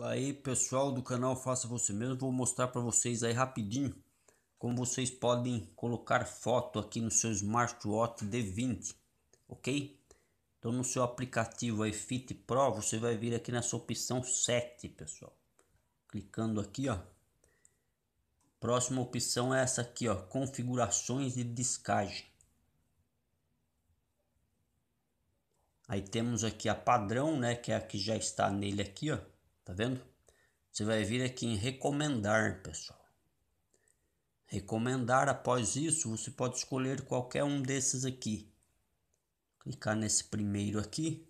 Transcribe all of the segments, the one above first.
Fala aí pessoal do canal Faça Você Mesmo, vou mostrar para vocês aí rapidinho como vocês podem colocar foto aqui no seu smartwatch D20, ok? Então no seu aplicativo aí Fit Pro, você vai vir aqui nessa opção 7 pessoal, clicando aqui ó. Próxima opção é essa aqui ó, configurações de descagem. Aí temos aqui a padrão, né, que é a que já está nele aqui, ó. Tá vendo? Você vai vir aqui em recomendar, pessoal. Recomendar, após isso, você pode escolher qualquer um desses aqui. Clicar nesse primeiro aqui.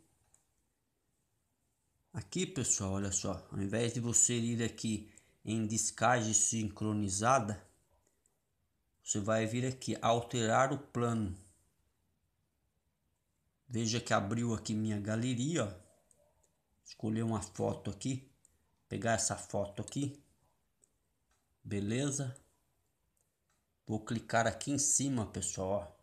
Aqui, pessoal, olha só. Ao invés de você ir aqui em descagem sincronizada, você vai vir aqui alterar o plano. Veja que abriu aqui minha galeria, ó. Escolher uma foto aqui. Pegar essa foto aqui. Beleza? Vou clicar aqui em cima, pessoal.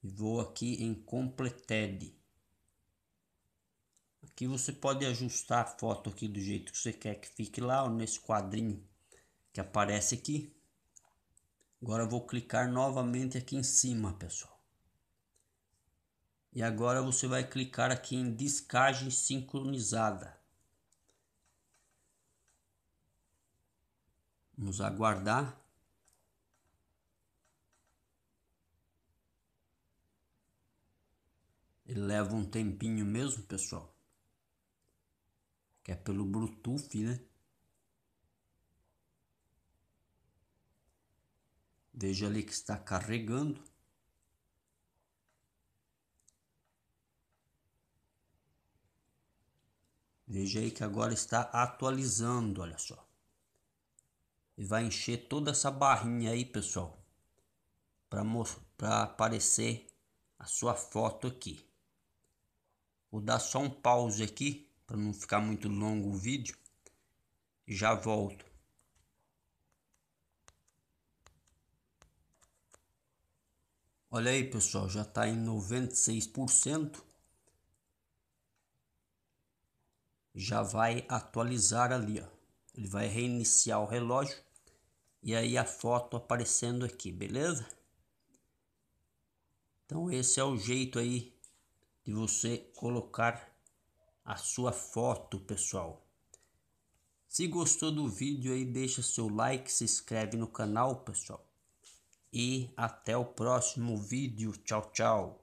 E vou aqui em Completed. Aqui você pode ajustar a foto aqui do jeito que você quer que fique lá, ou nesse quadrinho que aparece aqui. Agora vou clicar novamente aqui em cima, pessoal. E agora você vai clicar aqui em descagem sincronizada. Vamos aguardar. Ele leva um tempinho mesmo, pessoal. Que é pelo Bluetooth, né? Veja ali que está carregando. Veja aí que agora está atualizando, olha só. E vai encher toda essa barrinha aí, pessoal. Para aparecer a sua foto aqui. Vou dar só um pause aqui, para não ficar muito longo o vídeo. e Já volto. Olha aí, pessoal, já está em 96%. já vai atualizar ali, ó. Ele vai reiniciar o relógio e aí a foto aparecendo aqui, beleza? Então esse é o jeito aí de você colocar a sua foto, pessoal. Se gostou do vídeo aí, deixa seu like, se inscreve no canal, pessoal. E até o próximo vídeo. Tchau, tchau.